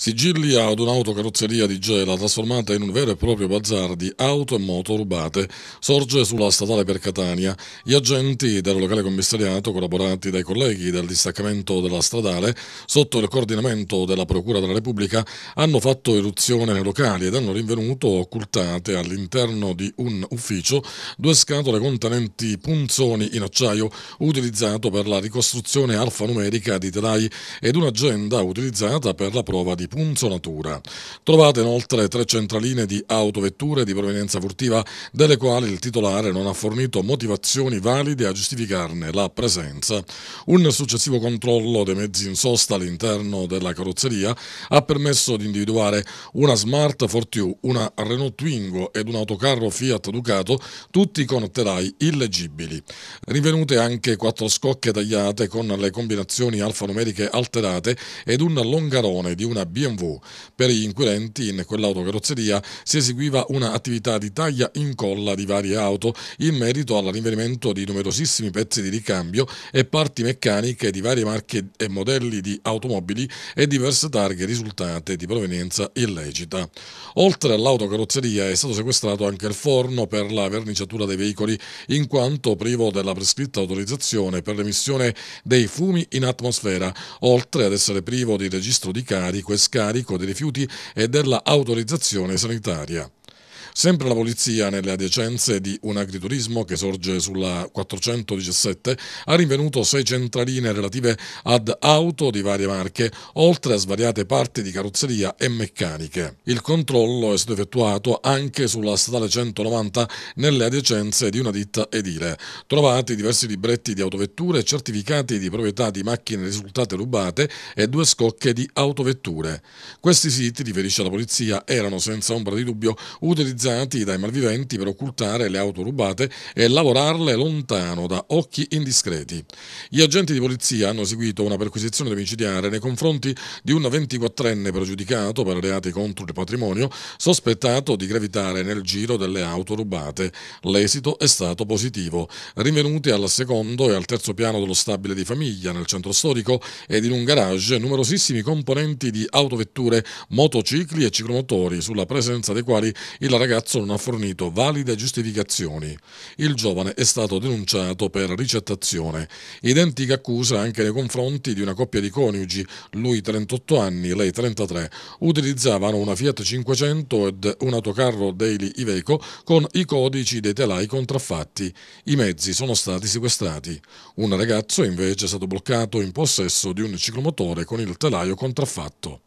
Sigilli ad un'autocarrozzeria di Gela trasformata in un vero e proprio bazar di auto e moto rubate sorge sulla statale per Catania. Gli agenti del locale commissariato, collaborati dai colleghi del distaccamento della stradale, sotto il coordinamento della Procura della Repubblica, hanno fatto irruzione nei locali ed hanno rinvenuto occultate all'interno di un ufficio due scatole contenenti punzoni in acciaio utilizzato per la ricostruzione alfanumerica di telai ed un'agenda utilizzata per la prova di punzonatura. Trovate inoltre tre centraline di autovetture di provenienza furtiva delle quali il titolare non ha fornito motivazioni valide a giustificarne la presenza. Un successivo controllo dei mezzi in sosta all'interno della carrozzeria ha permesso di individuare una Smart Fortwo, una Renault Twingo ed un autocarro Fiat Ducato, tutti con telai illegibili. Rivenute anche quattro scocche tagliate con le combinazioni alfanumeriche alterate ed un longarone di una B BMW. Per gli inquirenti, in quell'autocarrozzeria si eseguiva un'attività di taglia incolla di varie auto in merito all'rinvenimento di numerosissimi pezzi di ricambio e parti meccaniche di varie marche e modelli di automobili e diverse targhe risultate di provenienza illecita. Oltre all'autocarrozzeria è stato sequestrato anche il forno per la verniciatura dei veicoli, in quanto privo della prescritta autorizzazione per l'emissione dei fumi in atmosfera, oltre ad essere privo di registro di carico e scarico dei rifiuti e della autorizzazione sanitaria. Sempre la polizia, nelle adiacenze di un agriturismo che sorge sulla 417, ha rinvenuto sei centraline relative ad auto di varie marche, oltre a svariate parti di carrozzeria e meccaniche. Il controllo è stato effettuato anche sulla statale 190 nelle adiacenze di una ditta edile. Trovati diversi libretti di autovetture certificati di proprietà di macchine risultate rubate e due scocche di autovetture. Questi siti, riferisce la polizia, erano senza ombra di dubbio utilizzati utilizzati dai malviventi per occultare le auto rubate e lavorarle lontano da occhi indiscreti. Gli agenti di polizia hanno eseguito una perquisizione domiciliare nei confronti di un 24enne pregiudicato per reati contro il patrimonio, sospettato di gravitare nel giro delle auto rubate. L'esito è stato positivo. Rinvenuti al secondo e al terzo piano dello stabile di famiglia nel centro storico ed in un garage numerosissimi componenti di autovetture, motocicli e ciclomotori, sulla presenza dei quali il ragazzo ragazzo non ha fornito valide giustificazioni. Il giovane è stato denunciato per ricettazione. Identica accusa anche nei confronti di una coppia di coniugi, lui 38 anni, lei 33, utilizzavano una Fiat 500 ed un autocarro Daily Iveco con i codici dei telai contraffatti. I mezzi sono stati sequestrati. Un ragazzo invece è stato bloccato in possesso di un ciclomotore con il telaio contraffatto.